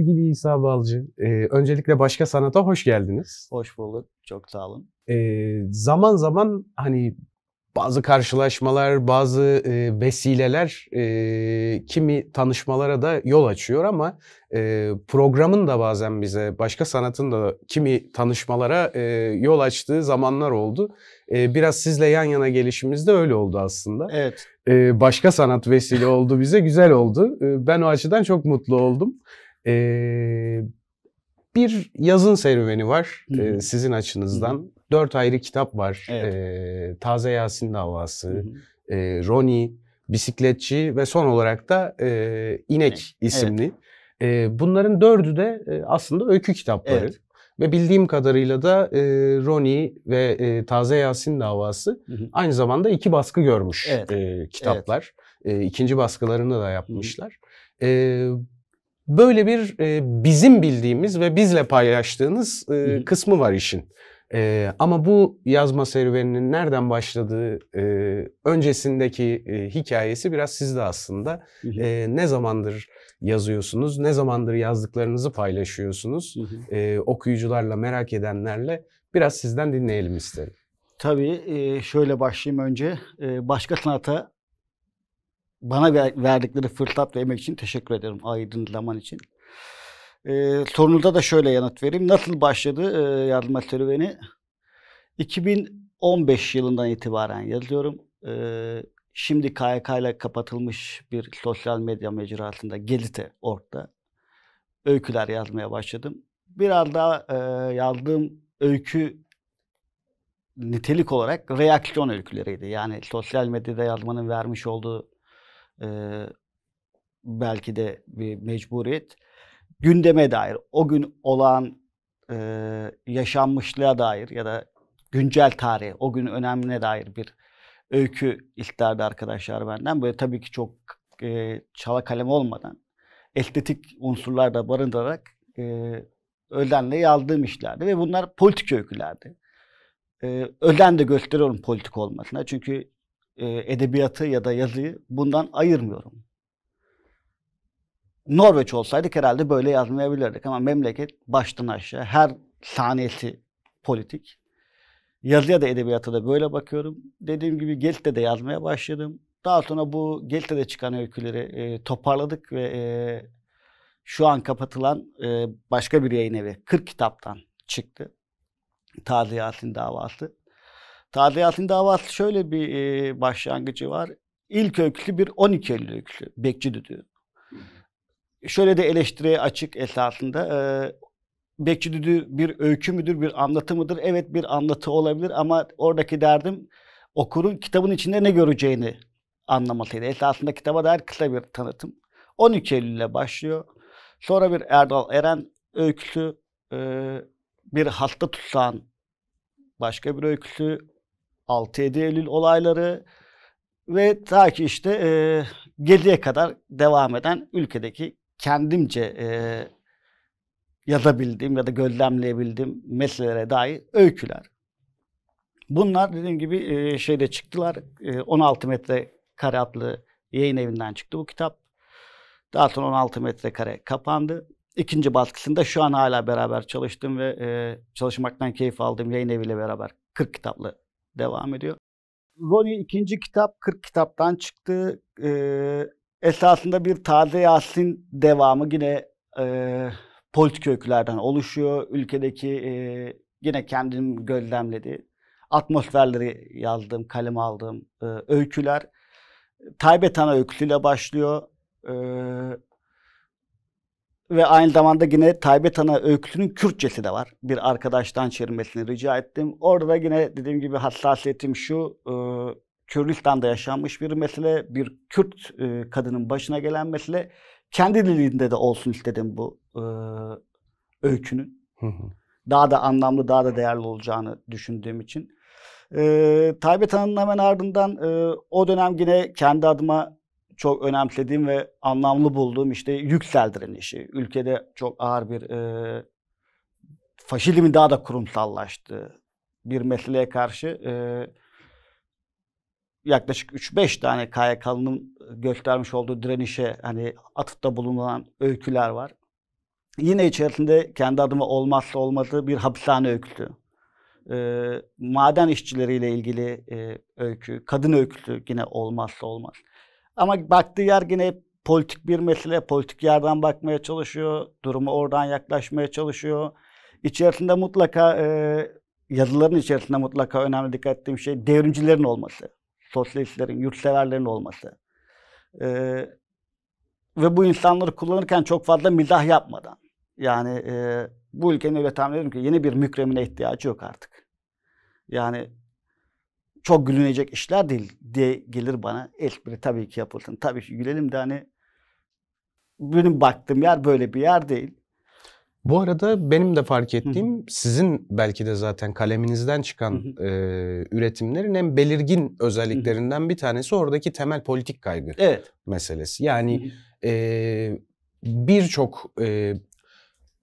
Sevgili İsa Balcı, e, öncelikle Başka Sanat'a hoş geldiniz. Hoş bulduk, çok sağ olun. E, zaman zaman hani bazı karşılaşmalar, bazı e, vesileler e, kimi tanışmalara da yol açıyor ama e, programın da bazen bize başka sanatın da kimi tanışmalara e, yol açtığı zamanlar oldu. E, biraz sizle yan yana gelişimizde öyle oldu aslında. Evet. E, başka sanat vesile oldu bize, güzel oldu. E, ben o açıdan çok mutlu oldum. E, bir yazın serüveni var e, sizin açınızdan. Hı -hı. Dört ayrı kitap var. Evet. E, Taze Yasin davası, Hı E, Roni, bisikletçi ve son olarak da e, İnek evet. isimli. Evet. E, bunların dördü de e, aslında öykü kitapları. Evet. Ve bildiğim kadarıyla da e, Roni ve e, Taze Yasin davası hı hı. aynı zamanda iki baskı görmüş evet. e, kitaplar. Evet. E, ikinci baskılarını da yapmışlar. Hı Böyle bir e, bizim bildiğimiz ve bizle paylaştığınız e, kısmı var işin. E, ama bu yazma serüveninin nereden başladığı e, öncesindeki e, hikayesi biraz sizde aslında. E, ne zamandır yazıyorsunuz, ne zamandır yazdıklarınızı paylaşıyorsunuz e, okuyucularla, merak edenlerle biraz sizden dinleyelim isterim. Tabii e, şöyle başlayayım önce. E, başka sanata bana verdikleri fırsat ve emek için teşekkür ederim aydın zaman için. Ee, sorunuza da şöyle yanıt vereyim. Nasıl başladı e, yazma serüveni? 2015 yılından itibaren yazıyorum. Ee, şimdi KYK ile kapatılmış bir sosyal medya mecrasında Gelite Ork'ta öyküler yazmaya başladım. Biraz daha e, yazdığım öykü nitelik olarak reaksiyon öyküleriydi. Yani sosyal medyada yazmanın vermiş olduğu e, belki de bir mecburiyet. Gündeme dair, o gün olan e, yaşanmışlığa dair ya da güncel tarih, o gün önemine dair bir öykü isterdi arkadaşlar benden. Böyle tabii ki çok e, çala kalem olmadan estetik unsurlar da barındırarak e, Ölen'le yazdığım işlerdi ve bunlar politik öykülerdi. E, Ölen de gösteriyorum politik olmasına çünkü e, edebiyatı ya da yazıyı bundan ayırmıyorum. Norveç olsaydık herhalde böyle yazmayabilirdik ama memleket baştan aşağı her saniyesi politik. Yazıya da edebiyata da böyle bakıyorum. Dediğim gibi Gelt'te de yazmaya başladım. Daha sonra bu Gelt'te de çıkan öyküleri e, toparladık ve e, şu an kapatılan e, başka bir yayın evi 40 kitaptan çıktı. Taze Yasin davası. Tadilat'ın davası şöyle bir e, başlangıcı var. İlk öyküsü bir 12 Eylül öyküsü. Bekçi Düdüğü. Şöyle de eleştiriye açık esasında. E, Bekçi Düdüğü bir öykü müdür, bir anlatı mıdır? Evet bir anlatı olabilir ama oradaki derdim okurun kitabın içinde ne göreceğini anlamasıydı. Esasında kitaba dair kısa bir tanıtım. 12 Eylül ile başlıyor. Sonra bir Erdal Eren öyküsü, e, bir hasta tutsağın başka bir öyküsü, 6-7 Eylül olayları ve ta ki işte e, geriye kadar devam eden ülkedeki kendimce e, yazabildiğim ya da gözlemleyebildiğim meselelere dair öyküler. Bunlar dediğim gibi e, şeyde çıktılar. E, 16 metre kare adlı yayın evinden çıktı bu kitap. Daha sonra 16 metrekare kapandı. İkinci baskısında şu an hala beraber çalıştım ve e, çalışmaktan keyif aldığım yayın eviyle beraber 40 kitaplı devam ediyor. Roni ikinci kitap 40 kitaptan çıktı. Ee, esasında bir taze Yasin devamı yine e, politik öykülerden oluşuyor. Ülkedeki e, yine kendim gözlemledi atmosferleri yazdığım, kalem aldığım e, öyküler. Taybetan öyküsüyle başlıyor. E, ve aynı zamanda yine Taybet Ana öyküsünün Kürtçesi de var. Bir arkadaştan çevirmesini rica ettim. Orada da yine dediğim gibi hassasiyetim şu. E, Kürdistan'da yaşanmış bir mesele. Bir Kürt e, kadının başına gelen mesele. Kendi dilinde de olsun istedim bu e, öykünün. Daha da anlamlı, daha da değerli olacağını düşündüğüm için. E, Taybet Hanım'ın hemen ardından e, o dönem yine kendi adıma çok önemsediğim ve anlamlı bulduğum işte Yükseldir'in işi. Ülkede çok ağır bir e, faşizmin daha da kurumsallaştı bir meseleye karşı e, yaklaşık 3-5 tane KYK'nın göstermiş olduğu direnişe hani atıfta bulunan öyküler var. Yine içerisinde kendi adıma olmazsa olmadı bir hapishane öyküsü. E, maden işçileriyle ilgili e, öykü, kadın öyküsü yine olmazsa olmaz. Ama baktığı yer yine politik bir mesele. Politik yerden bakmaya çalışıyor. Durumu oradan yaklaşmaya çalışıyor. İçerisinde mutlaka e, yazıların içerisinde mutlaka önemli dikkat ettiğim şey devrimcilerin olması. Sosyalistlerin, yurtseverlerin olması. E, ve bu insanları kullanırken çok fazla mizah yapmadan. Yani e, bu ülkenin öyle tahmin ediyorum ki yeni bir mükremine ihtiyacı yok artık. Yani çok gülünecek işler değil diye gelir bana. Espri tabii ki yapılsın. Tabii ki gülelim de hani benim baktığım yer böyle bir yer değil. Bu arada benim de fark ettiğim Hı-hı. sizin belki de zaten kaleminizden çıkan Hı-hı. e, üretimlerin en belirgin özelliklerinden Hı-hı. bir tanesi oradaki temel politik kaygı evet. meselesi. Yani e, birçok e,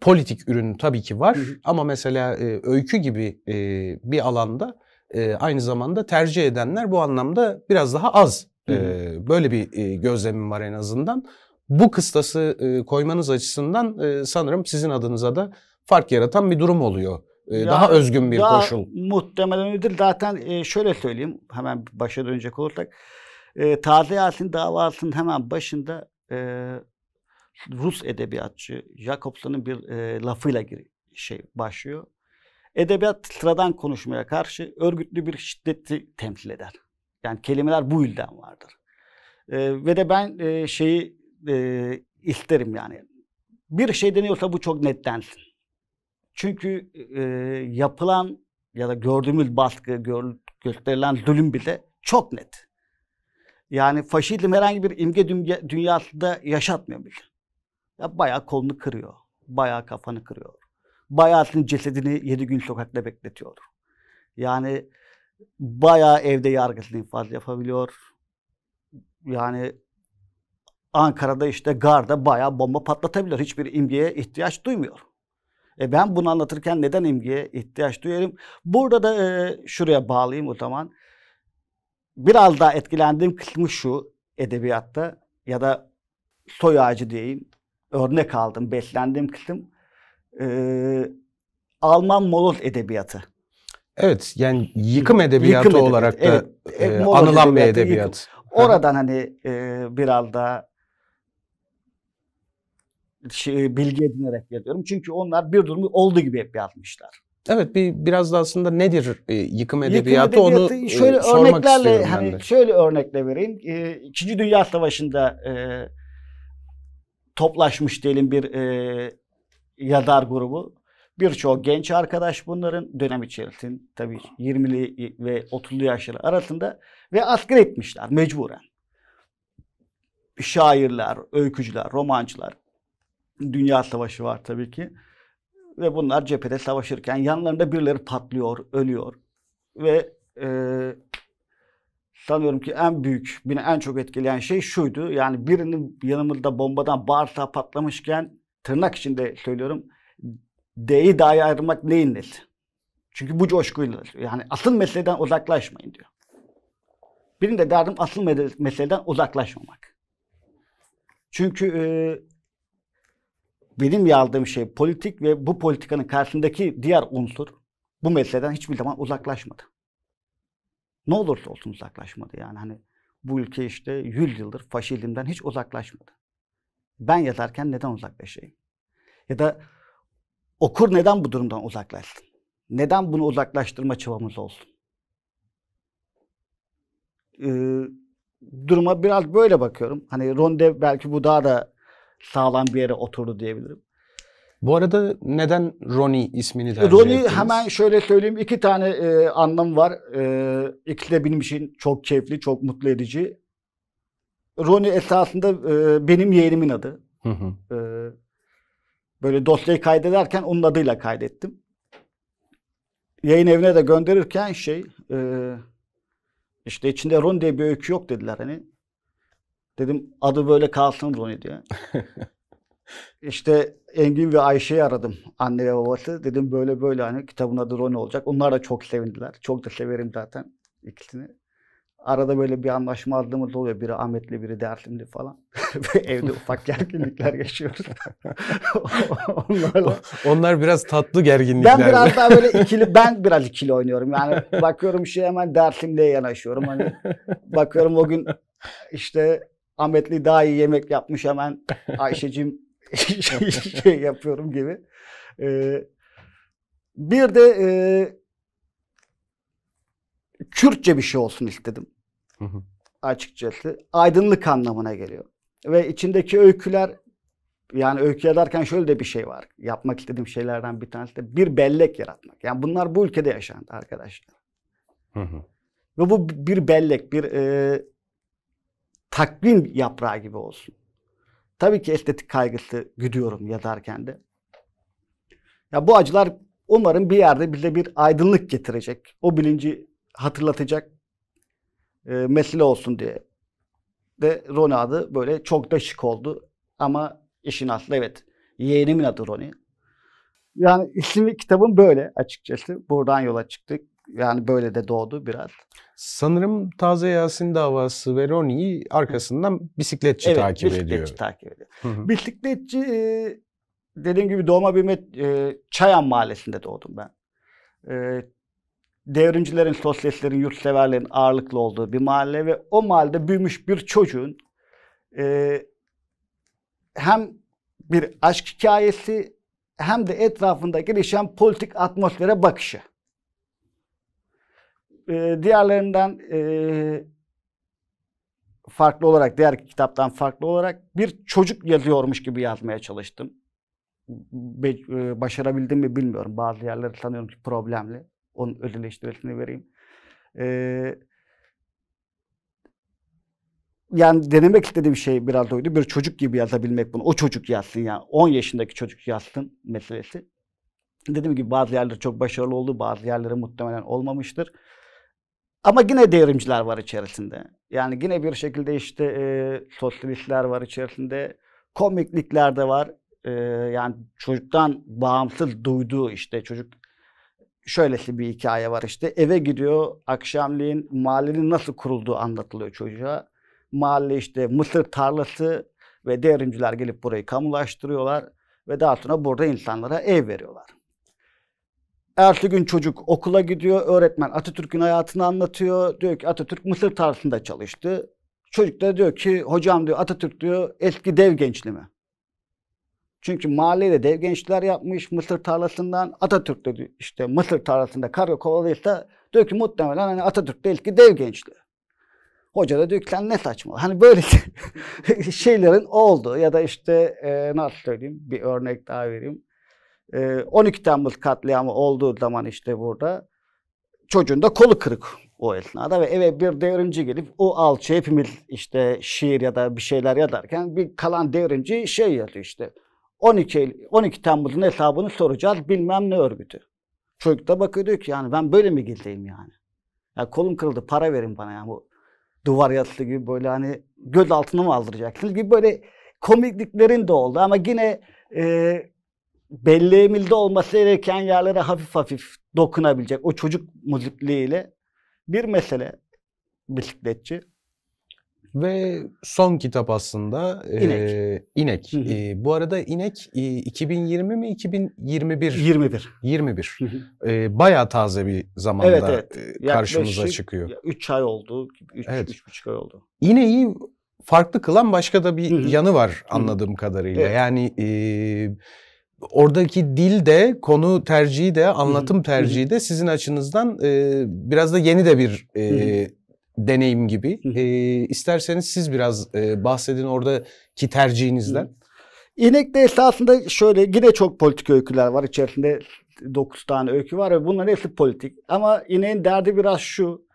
politik ürün tabii ki var Hı-hı. ama mesela e, öykü gibi e, bir alanda e, aynı zamanda tercih edenler bu anlamda biraz daha az. E, böyle bir e, gözlemim var en azından. Bu kıstası e, koymanız açısından e, sanırım sizin adınıza da fark yaratan bir durum oluyor. E, ya, daha özgün bir daha koşul. Muhtemelen öyledir. Zaten e, şöyle söyleyeyim hemen başa dönecek olursak. E, Taze Yasin davasının hemen başında e, Rus edebiyatçı Jakobson'un bir e, lafıyla gir, şey başlıyor. Edebiyat sıradan konuşmaya karşı örgütlü bir şiddeti temsil eder. Yani kelimeler bu yüzden vardır. E, ve de ben e, şeyi e, isterim yani. Bir şey deniyorsa bu çok netlensin. Çünkü e, yapılan ya da gördüğümüz baskı, gör, gösterilen zulüm bile çok net. Yani faşizm herhangi bir imge dünyasında yaşatmıyor bile. Ya bayağı kolunu kırıyor. Bayağı kafanı kırıyor. Bayat'ın cesedini yedi gün sokakta bekletiyor. Yani bayağı evde yargısını infaz yapabiliyor. Yani Ankara'da işte garda bayağı bomba patlatabiliyor. Hiçbir imgeye ihtiyaç duymuyor. E ben bunu anlatırken neden imgeye ihtiyaç duyuyorum? Burada da e, şuraya bağlayayım o zaman. Biraz daha etkilendiğim kısmı şu edebiyatta ya da soy ağacı diyeyim. Örnek aldım, beslendiğim kısım e, Alman Molot edebiyatı. Evet yani yıkım edebiyatı yıkım olarak edebiyatı. da evet, e, anılan bir edebiyat. Yıkım. Oradan hani e, biraz daha şey, bilgi edinerek geliyorum Çünkü onlar bir durumu olduğu gibi hep yazmışlar. Evet bir biraz da aslında nedir e, yıkım edebiyatı, yıkım edebiyatı onu e, şöyle e, örneklerle hani şöyle örnekle vereyim. E, İkinci Dünya Savaşı'nda e, toplaşmış diyelim bir e, Yadar grubu. Birçoğu genç arkadaş bunların dönem içerisinde tabii 20'li ve 30'lu yaşları arasında ve asker etmişler mecburen. Şairler, öykücüler, romancılar. Dünya savaşı var tabii ki. Ve bunlar cephede savaşırken yanlarında birileri patlıyor, ölüyor. Ve e, sanıyorum ki en büyük, beni en çok etkileyen şey şuydu. Yani birinin yanımızda bombadan bağırsağı patlamışken tırnak içinde söylüyorum. D'yi dahi ayırmak neyin nesi? Çünkü bu coşkuyla yani asıl meseleden uzaklaşmayın diyor. Benim de derdim asıl meseleden uzaklaşmamak. Çünkü e, benim yaldığım şey politik ve bu politikanın karşısındaki diğer unsur bu meseleden hiçbir zaman uzaklaşmadı. Ne olursa olsun uzaklaşmadı yani hani bu ülke işte 100 yıldır faşizmden hiç uzaklaşmadı. Ben yazarken neden uzaklaşayım? Ya da okur neden bu durumdan uzaklaşsın? Neden bunu uzaklaştırma çabamız olsun? Ee, duruma biraz böyle bakıyorum. Hani Ronde belki bu daha da sağlam bir yere oturdu diyebilirim. Bu arada neden Roni ismini tercih Ronnie ettiniz? hemen şöyle söyleyeyim iki tane e, anlamı var. E, ikisi de benim için çok keyifli, çok mutlu edici. Ronnie esasında e, benim yeğenimin adı. Hı hı. E, böyle dosyayı kaydederken onun adıyla kaydettim. Yayın evine de gönderirken şey e, işte içinde Ronnie diye bir öykü yok dediler hani. Dedim adı böyle kalsın Ronnie diye. işte Engin ve Ayşe'yi aradım anne ve babası. Dedim böyle böyle hani kitabın adı Ronnie olacak. Onlar da çok sevindiler. Çok da severim zaten ikisini. Arada böyle bir anlaşma adımı da oluyor. Biri Ahmet'li, biri Dersim'li falan. Evde ufak gerginlikler yaşıyoruz. Onlarla. Onlar biraz tatlı gerginlikler. Ben biraz daha böyle ikili, ben biraz ikili oynuyorum. Yani bakıyorum şey hemen Dersim'le yanaşıyorum. Hani bakıyorum o gün işte Ahmet'li daha iyi yemek yapmış hemen Ayşe'cim şey yapıyorum gibi. Ee, bir de e, Kürtçe bir şey olsun istedim. Hı hı. Açıkçası aydınlık anlamına geliyor. Ve içindeki öyküler yani öykü derken şöyle de bir şey var. Yapmak istediğim şeylerden bir tanesi de bir bellek yaratmak. Yani bunlar bu ülkede yaşandı arkadaşlar. Hı hı. Ve bu bir bellek, bir e, takvim yaprağı gibi olsun. Tabii ki estetik kaygısı güdüyorum yazarken de. Ya bu acılar umarım bir yerde bize bir aydınlık getirecek. O bilinci hatırlatacak e, mesele olsun diye. De Roni adı böyle çok da şık oldu. Ama işin aslı evet yeğenimin adı Roni. Yani isimli kitabım böyle açıkçası. Buradan yola çıktık. Yani böyle de doğdu biraz. Sanırım Taze Yasin davası ve Roni'yi arkasından bisikletçi evet, takip bisikletçi ediyor. bisikletçi takip ediyor. Bisikletçi e, dediğim gibi doğma büyüme e, Çayan Mahallesi'nde doğdum ben. E, devrimcilerin, sosyalistlerin, yurtseverlerin ağırlıklı olduğu bir mahalle ve o mahallede büyümüş bir çocuğun e, hem bir aşk hikayesi hem de etrafında gelişen politik atmosfere bakışı. E, diğerlerinden e, farklı olarak, diğer kitaptan farklı olarak bir çocuk yazıyormuş gibi yazmaya çalıştım. Be, e, başarabildim mi bilmiyorum. Bazı yerleri sanıyorum ki problemli. Onun ödülleştirmesini vereyim. Ee, yani denemek istediğim şey biraz oydu. Bir çocuk gibi yazabilmek bunu. O çocuk yazsın yani. 10 yaşındaki çocuk yazsın meselesi. Dediğim gibi bazı yerler çok başarılı oldu. Bazı yerlere muhtemelen olmamıştır. Ama yine devrimciler var içerisinde. Yani yine bir şekilde işte e, sosyalistler var içerisinde. Komiklikler de var. E, yani çocuktan bağımsız duyduğu işte çocuk şöylesi bir hikaye var işte. Eve gidiyor akşamleyin mahallenin nasıl kurulduğu anlatılıyor çocuğa. Mahalle işte mısır tarlası ve devrimciler gelip burayı kamulaştırıyorlar ve daha sonra burada insanlara ev veriyorlar. Ertesi gün çocuk okula gidiyor. Öğretmen Atatürk'ün hayatını anlatıyor. Diyor ki Atatürk Mısır tarlasında çalıştı. Çocuk da diyor ki hocam diyor Atatürk diyor eski dev gençli mi? Çünkü mahalleyle dev gençler yapmış Mısır tarlasından Atatürk'te işte Mısır tarlasında karga kovaladıysa diyor ki muhtemelen hani Atatürk değil ki dev gençli. Hoca da diyor ki sen ne saçma. Hani böyle şeylerin oldu ya da işte e, nasıl söyleyeyim bir örnek daha vereyim. E, 12 Temmuz katliamı olduğu zaman işte burada çocuğun da kolu kırık o esnada ve eve bir devrimci gelip o alçı hepimiz işte şiir ya da bir şeyler yazarken bir kalan devrimci şey yazıyor işte. 12, 12 Temmuz'un hesabını soracağız bilmem ne örgütü. Çocuk da bakıyor diyor ki yani ben böyle mi gizleyeyim yani? Ya kolum kırıldı para verin bana yani bu duvar yazısı gibi böyle hani göz altına mı aldıracaksınız gibi böyle komikliklerin de oldu ama yine e, belli emilde olması gereken yerlere hafif hafif dokunabilecek o çocuk müzikliğiyle bir mesele bisikletçi. Ve son kitap aslında İnek. E, İnek. E, bu arada İnek e, 2020 mi 2021? 21. 21. Hı E, bayağı taze bir zamanda evet, evet. karşımıza Yaklaşık, çıkıyor. 3 ay oldu, 3 evet. Üç, buçuk ay oldu. İneği farklı kılan başka da bir yanı var anladığım kadarıyla. Evet. Yani e, oradaki dil de, konu tercihi de, anlatım tercihi de sizin açınızdan e, biraz da yeni de bir e, deneyim gibi. E, isterseniz siz biraz e, bahsedin oradaki tercihinizden. Hı. İnek'te esasında şöyle yine çok politik öyküler var. içerisinde 9 tane öykü var ve bunların hepsi politik. Ama İnek'in derdi biraz şu.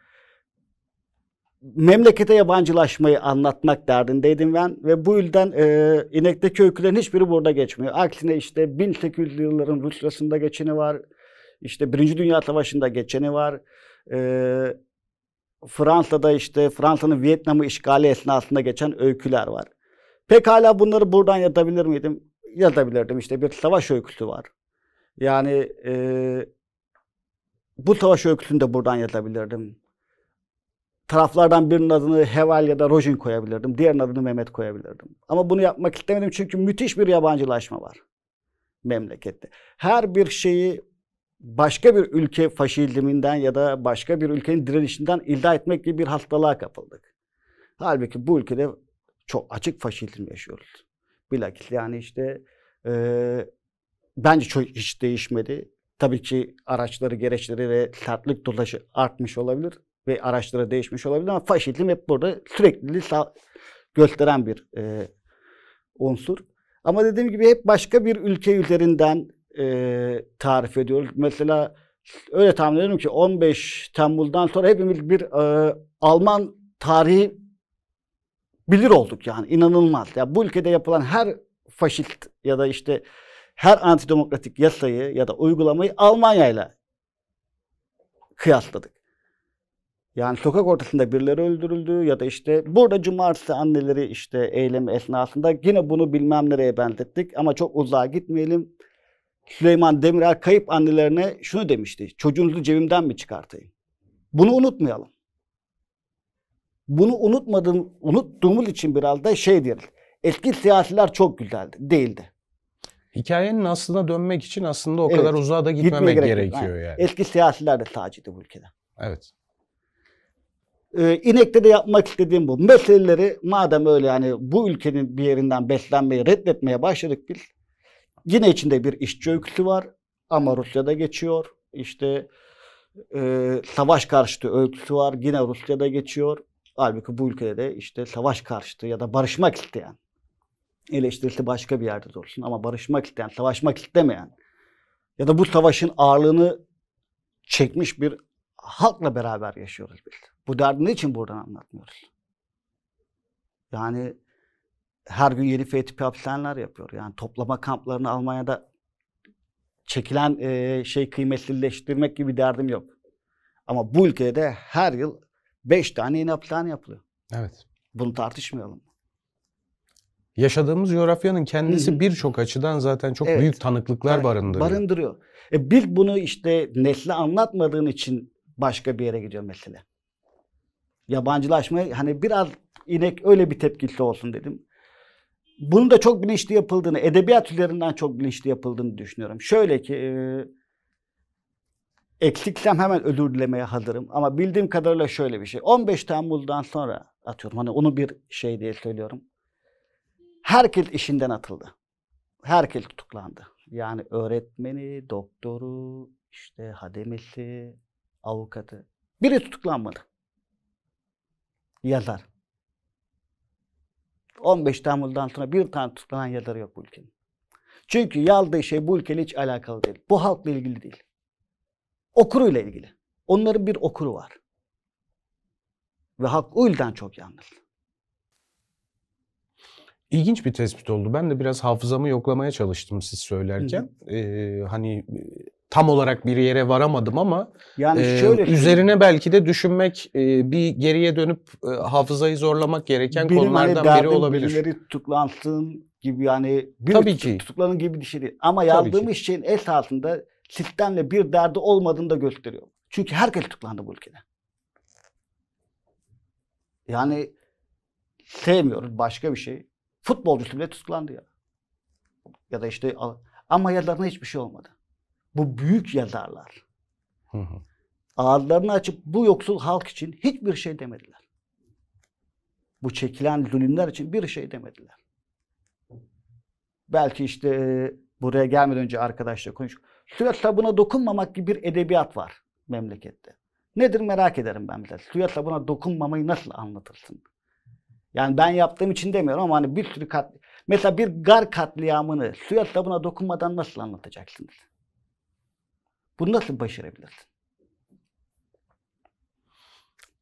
Memlekete yabancılaşmayı anlatmak derdindeydim ben ve bu yüzden e, İnek'teki öykülerin hiçbiri burada geçmiyor. Aksine işte 1800 yılların Rusya'sında geçeni var. işte Birinci Dünya Savaşı'nda geçeni var. E, Fransa'da işte Fransa'nın Vietnam'ı işgali esnasında geçen öyküler var. Pekala bunları buradan yazabilir miydim? Yazabilirdim işte bir savaş öyküsü var. Yani e, bu savaş öyküsünü de buradan yazabilirdim. Taraflardan birinin adını Heval ya da Rojin koyabilirdim. Diğerinin adını Mehmet koyabilirdim. Ama bunu yapmak istemedim çünkü müthiş bir yabancılaşma var memlekette. Her bir şeyi başka bir ülke faşizminden ya da başka bir ülkenin direnişinden elde etmek gibi bir hastalığa kapıldık. Halbuki bu ülkede çok açık faşizm yaşıyoruz. Bilakis yani işte e, bence çok hiç değişmedi. Tabii ki araçları, gereçleri ve sertlik dolaşı artmış olabilir ve araçlara değişmiş olabilir ama faşizm hep burada sürekli gösteren bir e, unsur. Ama dediğim gibi hep başka bir ülke üzerinden e, tarif ediyoruz. Mesela öyle tahmin ediyorum ki 15 Temmuz'dan sonra hepimiz bir e, Alman tarihi bilir olduk yani inanılmaz. Ya bu ülkede yapılan her faşist ya da işte her antidemokratik yasayı ya da uygulamayı Almanya ile kıyasladık. Yani sokak ortasında birileri öldürüldü ya da işte burada cumartesi anneleri işte eylemi esnasında yine bunu bilmem nereye benzettik ama çok uzağa gitmeyelim. Süleyman Demirel kayıp annelerine şunu demişti. Çocuğunuzu cebimden mi çıkartayım? Bunu unutmayalım. Bunu unutmadığım, unuttuğumuz için bir da şey diyelim. Eski siyasiler çok güzeldi. Değildi. Hikayenin aslına dönmek için aslında o evet, kadar uzağa da gitmemek gitme gerek gerekiyor yani. yani. Eski siyasiler de sağcıydı bu ülkede. Evet. Ee, İnek'te de yapmak istediğim bu. Meseleleri madem öyle yani bu ülkenin bir yerinden beslenmeyi reddetmeye başladık biz. Yine içinde bir işçi öyküsü var ama Rusya'da geçiyor. İşte e, savaş karşıtı öyküsü var. Yine Rusya'da geçiyor. Halbuki bu ülkede de işte savaş karşıtı ya da barışmak isteyen eleştirisi başka bir yerde olsun ama barışmak isteyen, savaşmak istemeyen ya da bu savaşın ağırlığını çekmiş bir halkla beraber yaşıyoruz biz. Bu derdi için buradan anlatmıyoruz? Yani her gün yeni F tipi hapishaneler yapıyor. Yani toplama kamplarını Almanya'da çekilen e, şey kıymetlileştirmek gibi derdim yok. Ama bu ülkede her yıl beş tane yeni hapishane yapılıyor. Evet. Bunu tartışmayalım. Yaşadığımız coğrafyanın kendisi birçok açıdan zaten çok evet. büyük tanıklıklar evet. barındırıyor. Barındırıyor. E, bir bunu işte nesle anlatmadığın için başka bir yere gidiyor mesele. Yabancılaşma hani biraz inek öyle bir tepkisi olsun dedim. Bunu da çok bilinçli yapıldığını, edebiyat üzerinden çok bilinçli yapıldığını düşünüyorum. Şöyle ki e, hemen özür dilemeye hazırım. Ama bildiğim kadarıyla şöyle bir şey. 15 Temmuz'dan sonra atıyorum hani onu bir şey diye söylüyorum. Herkes işinden atıldı. Herkes tutuklandı. Yani öğretmeni, doktoru, işte hademesi, avukatı. Biri tutuklanmadı. Yazar. 15 Temmuz'dan sonra bir tane tutulan yerleri yok bu ülkenin. Çünkü yaldığı şey bu ülkeyle hiç alakalı değil. Bu halkla ilgili değil. Okuruyla ilgili. Onların bir okuru var. Ve halk o yüzden çok yalnız. İlginç bir tespit oldu. Ben de biraz hafızamı yoklamaya çalıştım siz söylerken. Hı hı. Ee, hani tam olarak bir yere varamadım ama yani e, şöyle üzerine belki de düşünmek e, bir geriye dönüp e, hafızayı zorlamak gereken Benim hani konulardan hani biri olabilir. Birileri tutuklansın gibi yani bir Tabii ki. tutuklanın gibi bir şey değil. Ama yazdığımız şeyin esasında sistemle bir derdi olmadığını da gösteriyor. Çünkü herkes tutuklandı bu ülkede. Yani sevmiyoruz başka bir şey. Futbolcusu bile tutuklandı ya. Ya da işte ama yerlerine hiçbir şey olmadı. Bu büyük yazarlar. Ağırlarını açıp bu yoksul halk için hiçbir şey demediler. Bu çekilen zulümler için bir şey demediler. Belki işte e, buraya gelmeden önce arkadaşla konuş. Suya sabuna dokunmamak gibi bir edebiyat var memlekette. Nedir merak ederim ben mesela. Suya sabuna dokunmamayı nasıl anlatırsın? Yani ben yaptığım için demiyorum ama hani bir sürü kat mesela bir gar katliamını suya sabuna dokunmadan nasıl anlatacaksınız? Bunu nasıl başarabilirsin?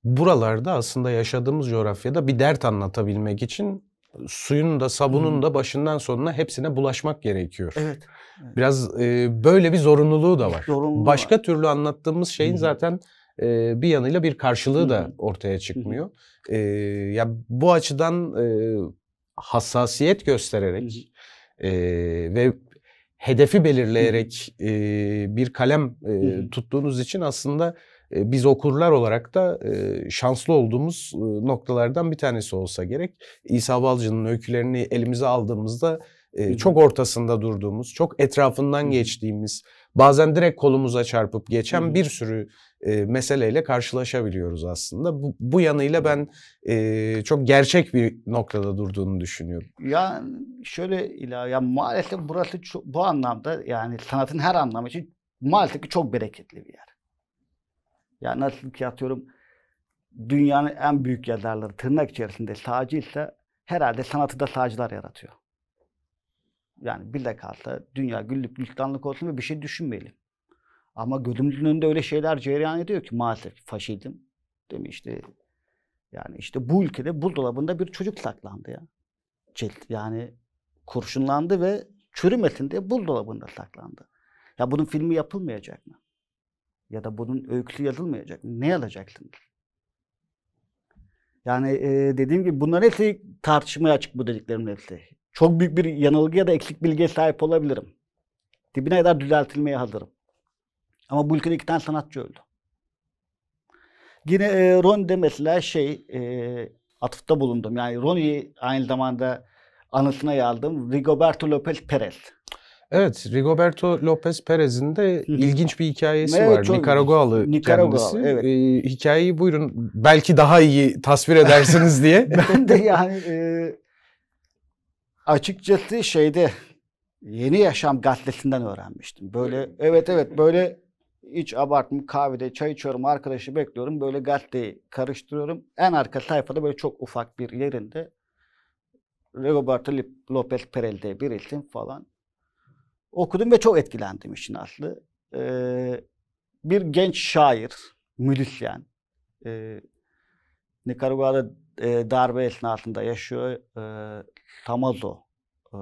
Buralarda aslında yaşadığımız coğrafyada bir dert anlatabilmek için suyun da sabunun hmm. da başından sonuna hepsine bulaşmak gerekiyor. Evet. evet. Biraz e, böyle bir zorunluluğu da var. Zorunluluğu Başka var. türlü anlattığımız şeyin hmm. zaten e, bir yanıyla bir karşılığı hmm. da ortaya hmm. çıkmıyor. E, ya bu açıdan e, hassasiyet göstererek hmm. e, ve hedefi belirleyerek e, bir kalem e, tuttuğunuz için aslında e, biz okurlar olarak da e, şanslı olduğumuz e, noktalardan bir tanesi olsa gerek. İsa Balcı'nın öykülerini elimize aldığımızda e, çok ortasında durduğumuz, çok etrafından geçtiğimiz, bazen direkt kolumuza çarpıp geçen bir sürü e, meseleyle karşılaşabiliyoruz aslında. Bu, bu yanıyla ben e, çok gerçek bir noktada durduğunu düşünüyorum. Ya şöyle ilave, ya maalesef burası çok, bu anlamda yani sanatın her anlamı için maalesef ki çok bereketli bir yer. Ya nasıl ki atıyorum dünyanın en büyük yazarları tırnak içerisinde ise herhalde sanatı da sağcılar yaratıyor. Yani bir de kalsa dünya güllük gülistanlık olsun ve bir şey düşünmeyelim. Ama gözümüzün önünde öyle şeyler cereyan ediyor ki maalesef faşizm. Değil mi işte yani işte bu ülkede buzdolabında bir çocuk saklandı ya. Cilt yani kurşunlandı ve çürümesin diye buzdolabında saklandı. Ya bunun filmi yapılmayacak mı? Ya da bunun öyküsü yazılmayacak mı? Ne alacaksınız? Yani e, dediğim gibi bunların hepsi tartışmaya açık bu dediklerim hepsi. Çok büyük bir yanılgı ya da eksik bilgiye sahip olabilirim. Dibine kadar düzeltilmeye hazırım. Ama bu ülkede iki tane sanatçı öldü. Yine e, Ronde mesela şey e, atıfta bulundum. Yani Ronnie'yi aynı zamanda anısına yazdım. Rigoberto Lopez Perez. Evet, Rigoberto Lopez Perez'in de ilginç bir hikayesi evet, var. Çok Nikaragualı Nikaragua, kendisi. Evet. Ee, hikayeyi buyurun belki daha iyi tasvir edersiniz diye. ben de yani e, açıkçası şeyde Yeni Yaşam gazetesinden öğrenmiştim. Böyle evet evet böyle hiç abartmıyorum. Kahvede çay içiyorum, arkadaşı bekliyorum. Böyle gazeteyi karıştırıyorum. En arka sayfada böyle çok ufak bir yerinde Roberto Lopez Perel diye bir isim falan. Okudum ve çok etkilendim işin aslı. Ee, bir genç şair, müzisyen. Ee, Nikaragua'da e, darbe esnasında yaşıyor. E, Samazo e,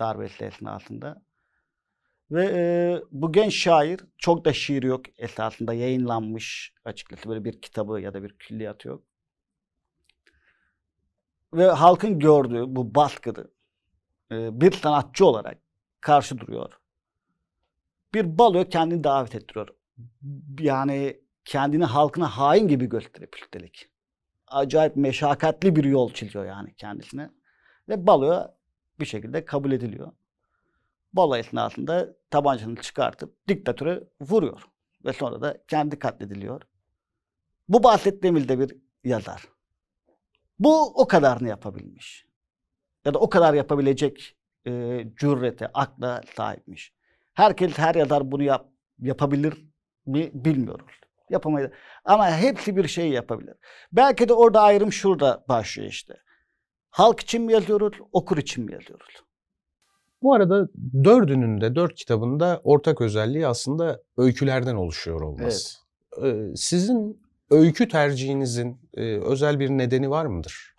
darbesi esnasında. Ve e, bu genç şair çok da şiir yok esasında yayınlanmış açıkçası böyle bir kitabı ya da bir külliyatı yok. Ve halkın gördüğü bu baskıdı e, bir sanatçı olarak karşı duruyor. Bir baloya kendini davet ettiriyor. Yani kendini halkına hain gibi gösterip üstelik. Acayip meşakkatli bir yol çiziyor yani kendisine. Ve baloya bir şekilde kabul ediliyor. Bala esnasında tabancasını çıkartıp diktatörü vuruyor. Ve sonra da kendi katlediliyor. Bu bahsettiğimiz de bir yazar. Bu o kadarını yapabilmiş. Ya da o kadar yapabilecek e, cürrete, akla sahipmiş. Herkes, her yazar bunu yap, yapabilir mi bilmiyoruz. Yapamayız. Ama hepsi bir şey yapabilir. Belki de orada ayrım şurada başlıyor işte. Halk için mi yazıyoruz, okur için mi yazıyoruz? Bu arada dördünün de, dört kitabında ortak özelliği aslında öykülerden oluşuyor olması. Evet. Ee, sizin öykü tercihinizin e, özel bir nedeni var mıdır?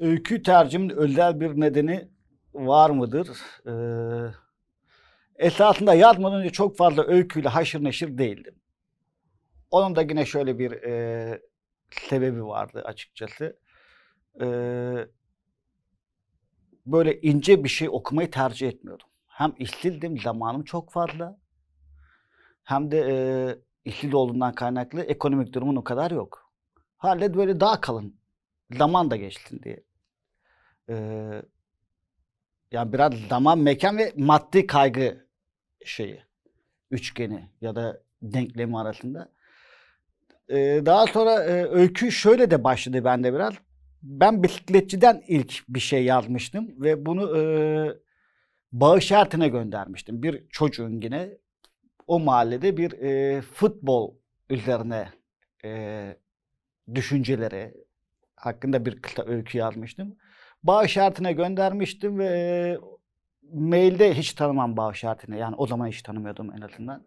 Öykü tercihimin özel bir nedeni var mıdır? Ee, esasında yazmadan önce çok fazla öyküyle haşır neşir değildim. Onun da yine şöyle bir e, sebebi vardı açıkçası. Ee, böyle ince bir şey okumayı tercih etmiyordum. Hem işsizdim, zamanım çok fazla. Hem de e, işsiz olduğundan kaynaklı ekonomik durumun o kadar yok. Halde böyle daha kalın. Zaman da geçtin diye. E, yani biraz zaman, mekan ve maddi kaygı şeyi. Üçgeni ya da denklemi arasında. E, daha sonra e, öykü şöyle de başladı bende biraz ben bisikletçiden ilk bir şey yazmıştım ve bunu e, bağış şartına göndermiştim. Bir çocuğun yine o mahallede bir e, futbol üzerine e, düşünceleri hakkında bir kısa öykü yazmıştım. Bağış şartına göndermiştim ve e, mailde hiç tanımam bağış şartını. Yani o zaman hiç tanımıyordum en azından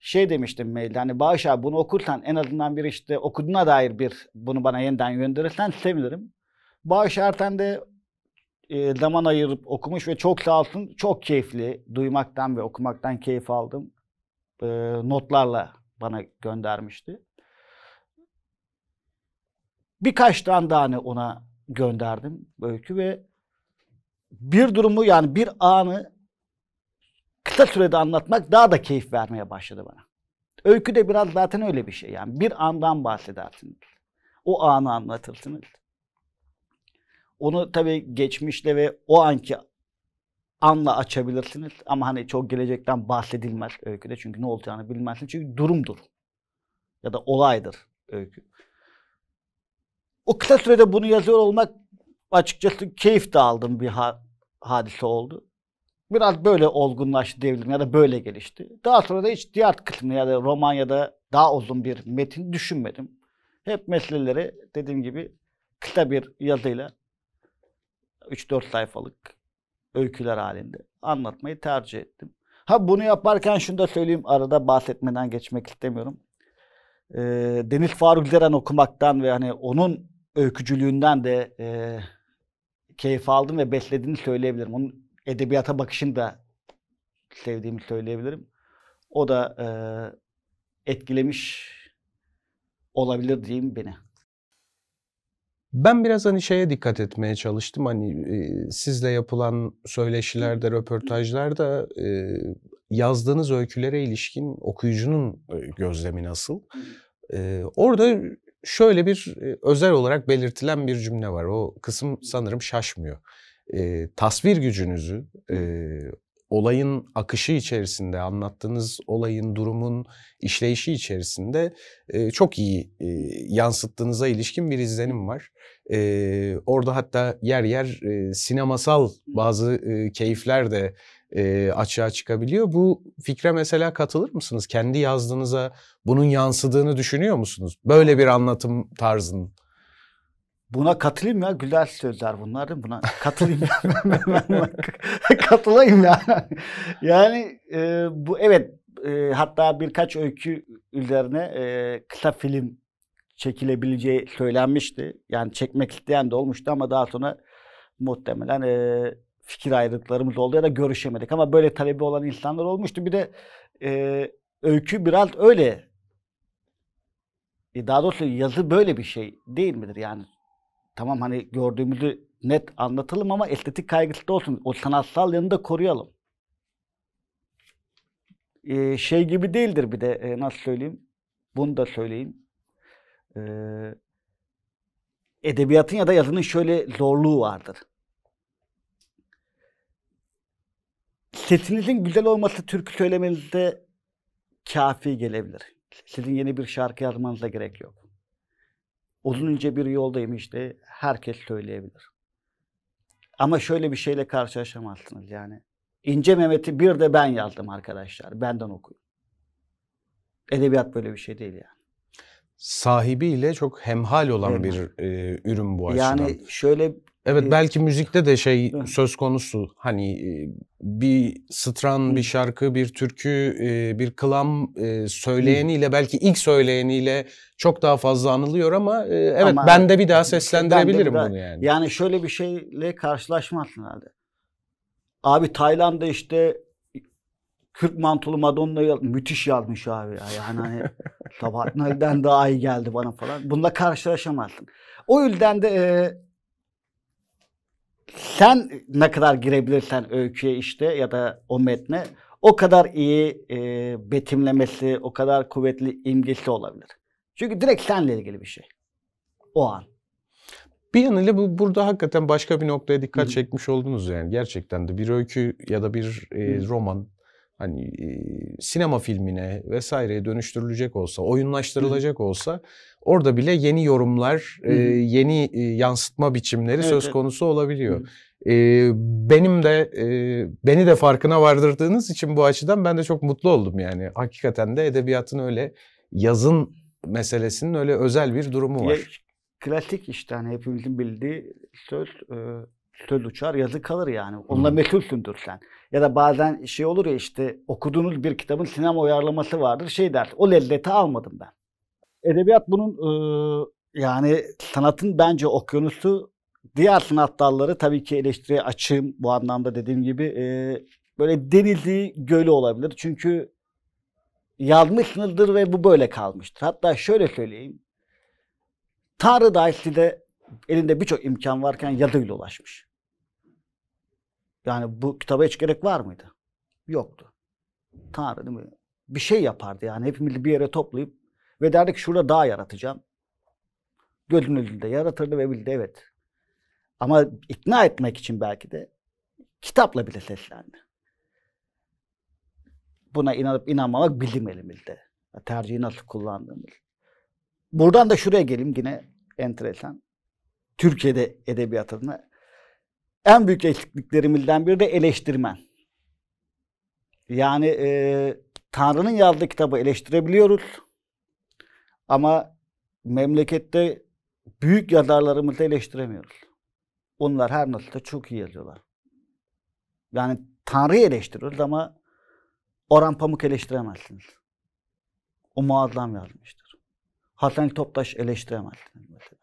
şey demiştim mailde hani Bağış abi bunu okursan en azından bir işte okuduğuna dair bir bunu bana yeniden gönderirsen sevinirim. Bağış Erten de e, zaman ayırıp okumuş ve çok sağ olsun çok keyifli duymaktan ve okumaktan keyif aldım. E, notlarla bana göndermişti. Birkaç tane daha hani ona gönderdim öykü ve bir durumu yani bir anı kısa sürede anlatmak daha da keyif vermeye başladı bana. Öykü de biraz zaten öyle bir şey yani. Bir andan bahsedersiniz. O anı anlatırsınız. Onu tabii geçmişle ve o anki anla açabilirsiniz. Ama hani çok gelecekten bahsedilmez öyküde. Çünkü ne olacağını bilmezsin. Çünkü durumdur. Ya da olaydır öykü. O kısa sürede bunu yazıyor olmak açıkçası keyif de aldım bir ha hadise oldu biraz böyle olgunlaştı diyebilirim ya da böyle gelişti. Daha sonra da hiç diğer kısmı ya da Romanya'da daha uzun bir metin düşünmedim. Hep meseleleri dediğim gibi kısa bir yazıyla 3-4 sayfalık öyküler halinde anlatmayı tercih ettim. Ha bunu yaparken şunu da söyleyeyim arada bahsetmeden geçmek istemiyorum. Ee, Deniz Faruk Zeren okumaktan ve hani onun öykücülüğünden de e, keyif aldım ve beslediğini söyleyebilirim. Onun edebiyata bakışını da sevdiğimi söyleyebilirim. O da e, etkilemiş olabilir diyeyim beni. Ben biraz hani şeye dikkat etmeye çalıştım. Hani e, sizle yapılan söyleşilerde, röportajlarda e, yazdığınız öykülere ilişkin okuyucunun e, gözlemi nasıl? E, orada şöyle bir e, özel olarak belirtilen bir cümle var. O kısım sanırım şaşmıyor e, tasvir gücünüzü, e, olayın akışı içerisinde, anlattığınız olayın, durumun işleyişi içerisinde e, çok iyi e, yansıttığınıza ilişkin bir izlenim var. E, orada hatta yer yer e, sinemasal bazı e, keyifler de e, açığa çıkabiliyor. Bu fikre mesela katılır mısınız? Kendi yazdığınıza bunun yansıdığını düşünüyor musunuz? Böyle bir anlatım tarzının. Buna katılayım ya. Güzel sözler bunlar değil Buna katılayım katılayım ya. Yani e, bu evet e, hatta birkaç öykü üzerine e, kısa film çekilebileceği söylenmişti. Yani çekmek isteyen de olmuştu ama daha sonra muhtemelen e, fikir ayrılıklarımız oldu ya da görüşemedik. Ama böyle talebi olan insanlar olmuştu. Bir de e, öykü biraz öyle. E, daha doğrusu yazı böyle bir şey değil midir? Yani tamam hani gördüğümüzü net anlatalım ama estetik kaygısı da olsun. O sanatsal yanını da koruyalım. Ee, şey gibi değildir bir de e, nasıl söyleyeyim? Bunu da söyleyeyim. Ee, edebiyatın ya da yazının şöyle zorluğu vardır. Sesinizin güzel olması türkü söylemenizde kafi gelebilir. Sizin yeni bir şarkı yazmanıza gerek yok ince bir yoldayım işte herkes söyleyebilir. Ama şöyle bir şeyle karşılaşamazsınız yani. İnce Mehmet'i bir de ben yazdım arkadaşlar. Benden okuyun. Edebiyat böyle bir şey değil yani. Sahibiyle çok hemhal olan hemhal. bir e, ürün bu açıdan. Yani şöyle Evet e, belki müzikte de şey söz konusu hani e, bir stran, bir şarkı, bir türkü, e, bir kılam e, söyleyeniyle belki ilk söyleyeniyle çok daha fazla anılıyor ama evet ama, ben de bir daha seslendirebilirim bir daha, bunu yani. Yani şöyle bir şeyle karşılaşmazsın herhalde. Abi Tayland'da işte 40 mantolu Madonna müthiş yazmış abi ya. Yani hani Sabahattin Ali'den daha iyi geldi bana falan. Bununla karşılaşamazsın. O yüzden de e, sen ne kadar girebilirsen öyküye işte ya da o metne o kadar iyi e, betimlemesi, o kadar kuvvetli imgesi olabilir. Çünkü direkt senle ilgili bir şey. O an. Bir yanıyla bu burada hakikaten başka bir noktaya dikkat Hı. çekmiş oldunuz yani. Gerçekten de bir öykü ya da bir e, roman hani e, sinema filmine vesaireye dönüştürülecek olsa, oyunlaştırılacak Hı. olsa Orada bile yeni yorumlar, e, yeni e, yansıtma biçimleri evet, söz konusu olabiliyor. Hı. benim de e, beni de farkına vardırdığınız için bu açıdan ben de çok mutlu oldum yani. Hakikaten de edebiyatın öyle yazın meselesinin öyle özel bir durumu var. klasik işte hani hepimizin bildiği söz e, söz uçar yazı kalır yani. Onunla mesulsündür sen. Ya da bazen şey olur ya işte okuduğunuz bir kitabın sinema uyarlaması vardır. Şey der o lezzeti almadım ben. Edebiyat bunun e, yani sanatın bence okyanusu diğer sanat dalları tabii ki eleştiriye açığım bu anlamda dediğim gibi e, böyle denizli gölü olabilir. Çünkü yazmışsınızdır ve bu böyle kalmıştır. Hatta şöyle söyleyeyim. Tanrı dahi size elinde birçok imkan varken yazıyla ulaşmış. Yani bu kitaba hiç gerek var mıydı? Yoktu. Tanrı değil mi? Bir şey yapardı yani hepimizi bir yere toplayıp ve derdi ki şurada dağ yaratacağım. Gönüllüde yaratırdı ve bildi evet. Ama ikna etmek için belki de kitapla bile seslendi. Buna inanıp inanmamak bizim elimizde. Tercihi nasıl kullandığımız. Buradan da şuraya gelim yine enteresan. Türkiye'de edebiyat adına en büyük eksikliklerimizden biri de eleştirmen. Yani e, Tanrı'nın yazdığı kitabı eleştirebiliyoruz. Ama memlekette büyük yazarlarımızı eleştiremiyoruz. Onlar her nasılsa çok iyi yazıyorlar. Yani Tanrı'yı eleştiriyoruz ama Orhan Pamuk eleştiremezsiniz. O muazzam yazmıştır. Hasan Toptaş eleştiremezsiniz mesela.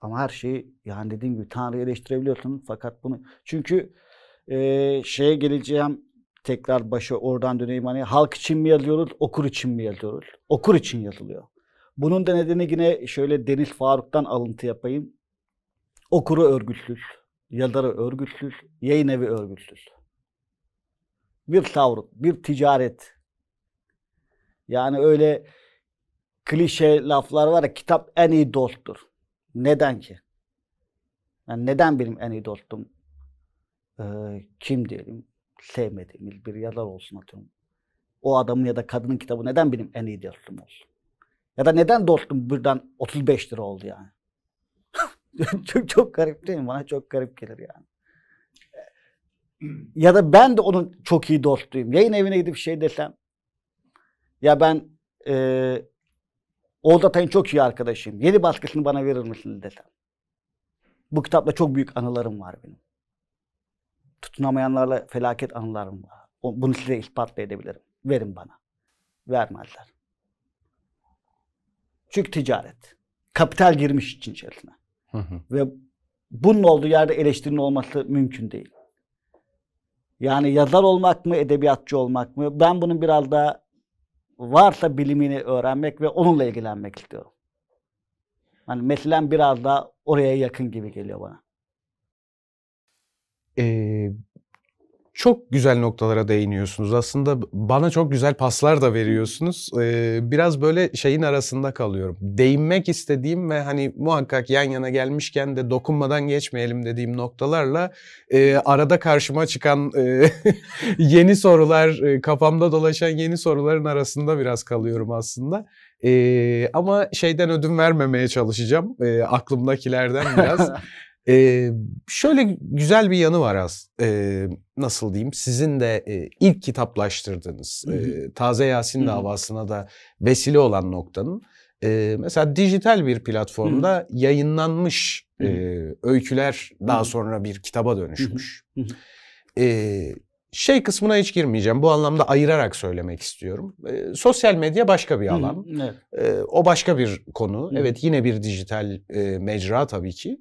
Ama her şeyi yani dediğim gibi Tanrı'yı eleştirebiliyorsunuz fakat bunu çünkü e, şeye geleceğim tekrar başa oradan döneyim hani halk için mi yazıyoruz, okur için mi yazıyoruz? Okur için yazılıyor. Bunun da nedeni yine şöyle Deniz Faruk'tan alıntı yapayım. Okuru örgütsüz, yazarı örgütsüz, yayın evi örgütsüz. Bir savruk, bir ticaret. Yani öyle klişe laflar var ya kitap en iyi dosttur. Neden ki? Yani neden benim en iyi dostum? Ee, kim diyelim? Sevmediğim bir yazar olsun atıyorum. O adamın ya da kadının kitabı neden benim en iyi dostum olsun? Ya da neden dostum birden 35 lira oldu yani? çok, çok garip değil mi? Bana çok garip gelir yani. E, ya da ben de onun çok iyi dostuyum. Yayın evine gidip şey desem. Ya ben e, Oğuz Atay'ın çok iyi arkadaşıyım. Yeni baskısını bana verir misin? desem. Bu kitapla çok büyük anılarım var benim tutunamayanlarla felaket anılarım var. Bunu size ispatla edebilirim. Verin bana. Vermezler. Çünkü ticaret. Kapital girmiş için içerisine. Hı hı. Ve bunun olduğu yerde eleştirinin olması mümkün değil. Yani yazar olmak mı, edebiyatçı olmak mı? Ben bunun biraz daha varsa bilimini öğrenmek ve onunla ilgilenmek istiyorum. Hani mesela biraz da oraya yakın gibi geliyor bana e, çok güzel noktalara değiniyorsunuz. Aslında bana çok güzel paslar da veriyorsunuz. Ee, biraz böyle şeyin arasında kalıyorum. Değinmek istediğim ve hani muhakkak yan yana gelmişken de dokunmadan geçmeyelim dediğim noktalarla e, arada karşıma çıkan e, yeni sorular, e, kafamda dolaşan yeni soruların arasında biraz kalıyorum aslında. Ee, ama şeyden ödün vermemeye çalışacağım. Ee, aklımdakilerden biraz. Ee, şöyle güzel bir yanı var az. Ee, nasıl diyeyim? Sizin de e, ilk kitaplaştırdığınız hı hı. E, Taze Yasin hı hı. davasına da vesile olan noktanın e, mesela dijital bir platformda hı hı. yayınlanmış hı hı. E, öyküler daha hı hı. Daha sonra bir kitaba dönüşmüş. Hı hı. hı. E, şey kısmına hiç girmeyeceğim. Bu anlamda ayırarak söylemek istiyorum. E, sosyal medya başka bir alan. Hı, evet. e, o başka bir konu. Hı. Evet yine bir dijital e, mecra tabii ki.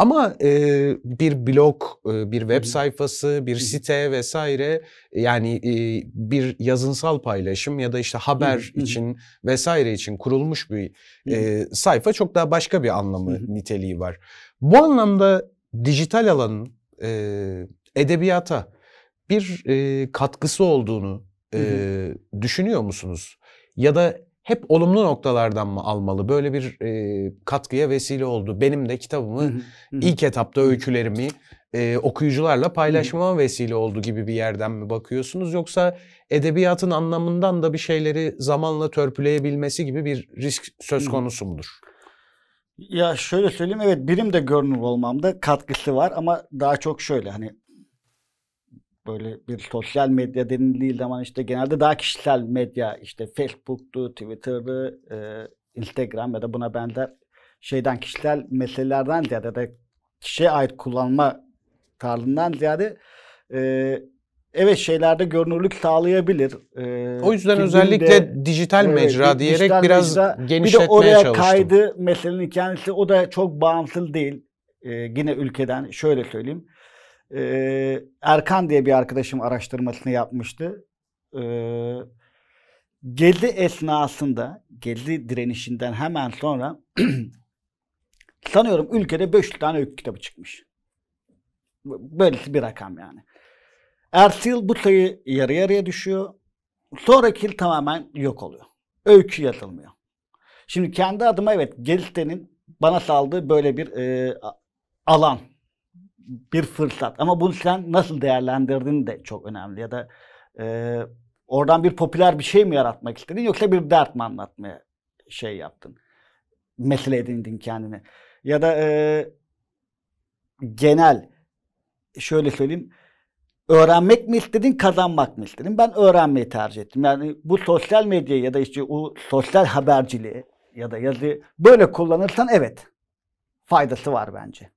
Ama e, bir blog, e, bir web sayfası, bir site vesaire yani e, bir yazınsal paylaşım ya da işte haber için vesaire için kurulmuş bir e, sayfa çok daha başka bir anlamı, niteliği var. Bu anlamda dijital alanın e, edebiyata bir e, katkısı olduğunu e, düşünüyor musunuz? Ya da hep olumlu noktalardan mı almalı? Böyle bir e, katkıya vesile oldu. Benim de kitabımı ilk etapta öykülerimi e, okuyucularla paylaşmama vesile oldu gibi bir yerden mi bakıyorsunuz? Yoksa edebiyatın anlamından da bir şeyleri zamanla törpüleyebilmesi gibi bir risk söz konusu mudur? Ya şöyle söyleyeyim evet birim de görünür olmamda katkısı var ama daha çok şöyle hani böyle bir sosyal medya denildiği zaman işte genelde daha kişisel medya işte Facebook'tu, Twitter'dı, e, Instagram ya da buna benzer şeyden kişisel meselelerden ziyade ya da kişiye ait kullanma tarzından ziyade e, evet şeylerde görünürlük sağlayabilir. Ee, o yüzden özellikle de, dijital mecra evet, diyerek dijital biraz mecra, genişletmeye çalıştım. Bir de oraya çalıştım. kaydı meselenin kendisi o da çok bağımsız değil. Ee, yine ülkeden şöyle söyleyeyim. E, Erkan diye bir arkadaşım araştırmasını yapmıştı. E, ee, gezi esnasında, gezi direnişinden hemen sonra sanıyorum ülkede 5 tane öykü kitabı çıkmış. Böylesi bir rakam yani. Ertesi yıl bu sayı yarı yarıya düşüyor. Sonraki yıl tamamen yok oluyor. Öykü yazılmıyor. Şimdi kendi adıma evet gelistenin bana saldığı böyle bir e, alan bir fırsat. Ama bunu sen nasıl değerlendirdin de çok önemli. Ya da e, oradan bir popüler bir şey mi yaratmak istedin yoksa bir dert mi anlatmaya şey yaptın? Mesele edindin kendini. Ya da e, genel şöyle söyleyeyim öğrenmek mi istedin, kazanmak mı istedin? Ben öğrenmeyi tercih ettim. Yani bu sosyal medya ya da işte o sosyal haberciliği ya da yazı böyle kullanırsan evet faydası var bence.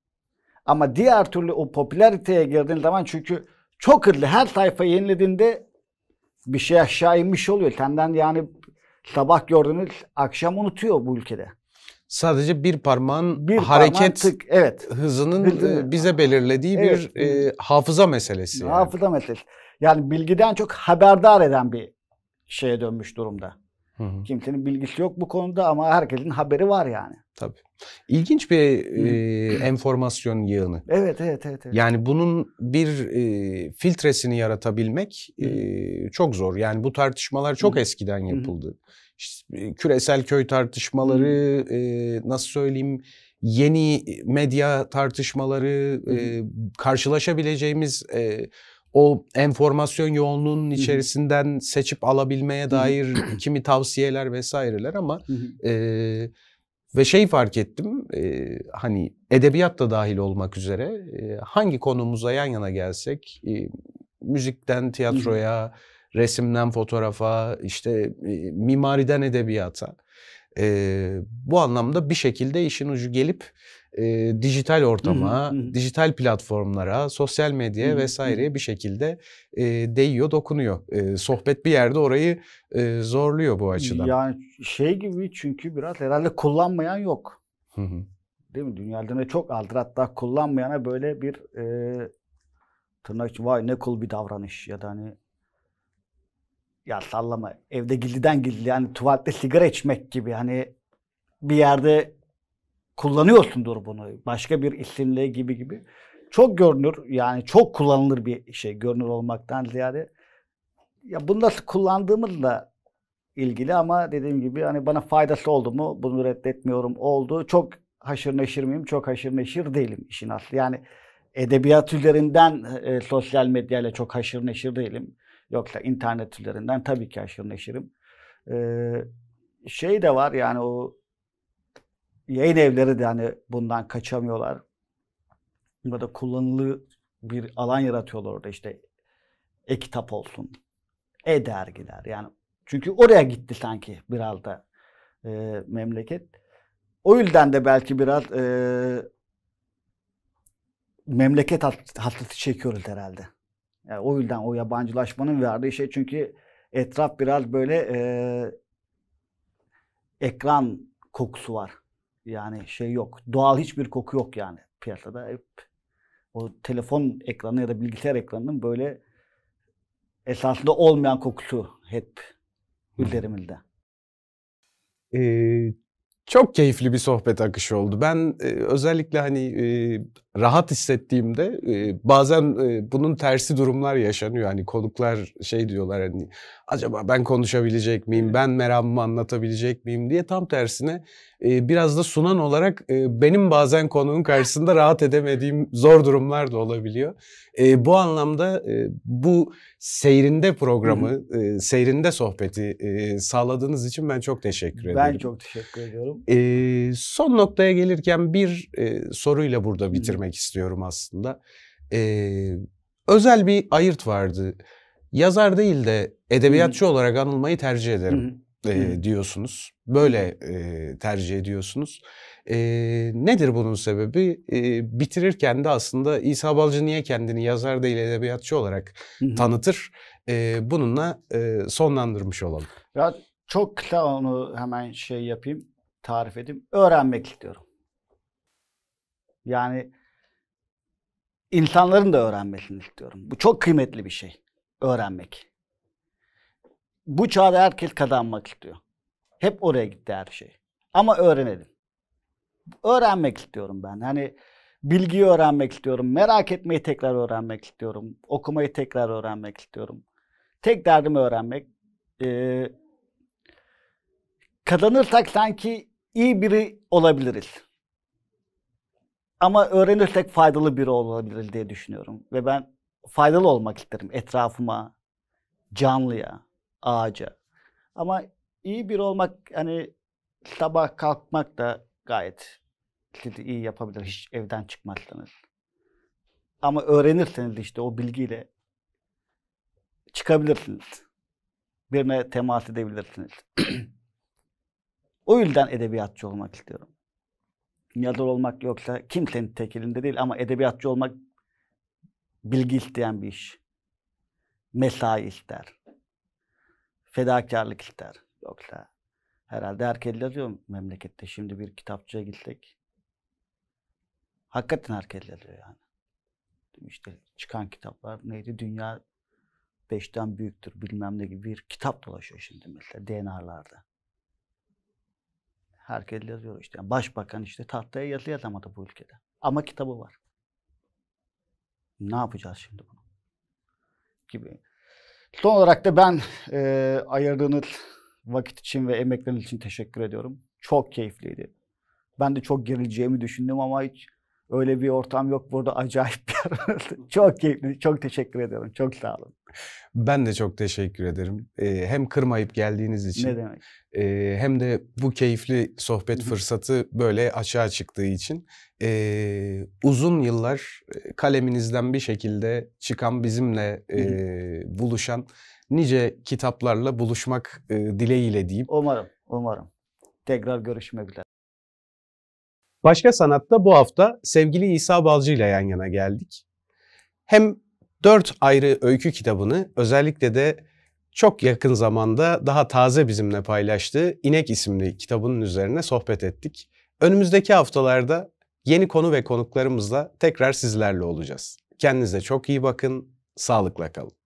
Ama diğer türlü o popülariteye girdiğin zaman çünkü çok hızlı her sayfa yenilediğinde bir şey aşağı inmiş oluyor. Senden yani sabah gördüğünüz akşam unutuyor bu ülkede. Sadece bir parmağın bir hareket parmağın tık, evet. hızının Hızını. E, bize belirlediği evet. bir e, hafıza meselesi. Yani. Hafıza meselesi. Yani bilgiden çok haberdar eden bir şeye dönmüş durumda. Hı hı. Kimsenin bilgisi yok bu konuda ama herkesin haberi var yani. Tabii. İlginç bir e, enformasyon yığını. Evet, evet, evet, evet. Yani bunun bir e, filtresini yaratabilmek e, çok zor. Yani bu tartışmalar çok hı. eskiden yapıldı. İşte, küresel köy tartışmaları, e, nasıl söyleyeyim yeni medya tartışmaları, E, karşılaşabileceğimiz... E, o enformasyon yoğunluğunun içerisinden seçip alabilmeye dair kimi tavsiyeler vesaireler ama e, ve şey fark ettim e, hani edebiyat da dahil olmak üzere e, hangi konumuza yan yana gelsek e, müzikten tiyatroya resimden fotoğrafa işte e, mimariden edebiyata e, bu anlamda bir şekilde işin ucu gelip e, dijital ortama, hı hı. dijital platformlara, sosyal medyaya hı vesaireye bir şekilde e, değiyor, dokunuyor. E, sohbet bir yerde orayı e, zorluyor bu açıdan. Yani şey gibi çünkü biraz herhalde kullanmayan yok. Hı hı. Değil mi? Dünyada ne çok aldır. Hatta kullanmayana böyle bir e, tırnak için vay ne cool bir davranış ya da hani ya sallama evde gizliden gildi, yani tuvalette sigara içmek gibi hani bir yerde kullanıyorsundur bunu. Başka bir isimle gibi gibi. Çok görünür yani çok kullanılır bir şey görünür olmaktan ziyade. Ya bunu nasıl kullandığımızla ilgili ama dediğim gibi hani bana faydası oldu mu bunu reddetmiyorum oldu. Çok haşır neşir miyim? Çok haşır neşir değilim işin aslı. Yani edebiyat üzerinden e, sosyal medyayla çok haşır neşir değilim. Yoksa internet üzerinden tabii ki haşır neşirim. Ee, şey de var yani o yayın evleri de hani bundan kaçamıyorlar. Burada kullanılı bir alan yaratıyorlar orada işte e-kitap olsun, e-dergiler yani. Çünkü oraya gitti sanki biraz da e, memleket. O yüzden de belki biraz e, memleket hasreti çekiyoruz herhalde. Yani o yüzden o yabancılaşmanın verdiği şey çünkü etraf biraz böyle e, ekran kokusu var. Yani şey yok. Doğal hiçbir koku yok yani piyasada. Hep o telefon ekranı ya da bilgisayar ekranının böyle esasında olmayan kokusu hep üzerimizde. Ee, çok keyifli bir sohbet akışı oldu. Ben e, özellikle hani e, rahat hissettiğimde e, bazen e, bunun tersi durumlar yaşanıyor. Hani konuklar şey diyorlar hani acaba ben konuşabilecek miyim? Ben meramımı anlatabilecek miyim diye tam tersine e, biraz da sunan olarak e, benim bazen konuğun karşısında rahat edemediğim zor durumlar da olabiliyor. E, bu anlamda e, bu seyrinde programı, e, seyrinde sohbeti e, sağladığınız için ben çok teşekkür ederim. Ben çok teşekkür ediyorum. E, son noktaya gelirken bir e, soruyla burada bitirmek demek istiyorum aslında. Ee, özel bir ayırt vardı. Yazar değil de edebiyatçı Hı-hı. olarak anılmayı tercih ederim e, diyorsunuz. Böyle e, tercih ediyorsunuz. E, nedir bunun sebebi? E, bitirirken de aslında İsa Balcı niye kendini yazar değil edebiyatçı olarak Hı-hı. tanıtır? E, bununla e, sonlandırmış olalım. Ya çok kısa onu hemen şey yapayım, tarif edeyim. Öğrenmek istiyorum. Yani insanların da öğrenmesini istiyorum. Bu çok kıymetli bir şey. Öğrenmek. Bu çağda herkes kazanmak istiyor. Hep oraya gitti her şey. Ama öğrenelim. Öğrenmek istiyorum ben. Hani bilgiyi öğrenmek istiyorum. Merak etmeyi tekrar öğrenmek istiyorum. Okumayı tekrar öğrenmek istiyorum. Tek derdim öğrenmek. Ee, kazanırsak sanki iyi biri olabiliriz. Ama öğrenirsek faydalı biri olabilir diye düşünüyorum. Ve ben faydalı olmak isterim etrafıma, canlıya, ağaca. Ama iyi bir olmak hani sabah kalkmak da gayet sizi iyi yapabilir hiç evden çıkmazsanız. Ama öğrenirseniz işte o bilgiyle çıkabilirsiniz. Birine temas edebilirsiniz. o yüzden edebiyatçı olmak istiyorum yazar olmak yoksa kimsenin tekelinde değil ama edebiyatçı olmak bilgi isteyen bir iş. Mesai ister. Fedakarlık ister. Yoksa herhalde herkes yazıyor memlekette. Şimdi bir kitapçıya gitsek hakikaten herkes yazıyor yani. İşte çıkan kitaplar neydi? Dünya beşten büyüktür bilmem ne gibi bir kitap dolaşıyor şimdi mesela DNR'larda. Herkes yazıyor işte. Yani başbakan işte tahtaya yazı yazamadı bu ülkede. Ama kitabı var. Ne yapacağız şimdi bunu? Gibi. Son olarak da ben e, ayırdığınız vakit için ve emekleriniz için teşekkür ediyorum. Çok keyifliydi. Ben de çok gerileceğimi düşündüm ama hiç Öyle bir ortam yok burada acayip bir yer. çok keyifli. Çok teşekkür ederim. Çok sağ olun. Ben de çok teşekkür ederim. Ee, hem kırmayıp geldiğiniz için. Ne demek. E, hem de bu keyifli sohbet fırsatı böyle açığa çıktığı için. E, uzun yıllar e, kaleminizden bir şekilde çıkan bizimle e, buluşan nice kitaplarla buluşmak e, dileğiyle diyeyim. Umarım, umarım. Tekrar görüşmek üzere. Başka Sanat'ta bu hafta sevgili İsa Balcı ile yan yana geldik. Hem dört ayrı öykü kitabını özellikle de çok yakın zamanda daha taze bizimle paylaştığı İnek isimli kitabının üzerine sohbet ettik. Önümüzdeki haftalarda yeni konu ve konuklarımızla tekrar sizlerle olacağız. Kendinize çok iyi bakın, sağlıkla kalın.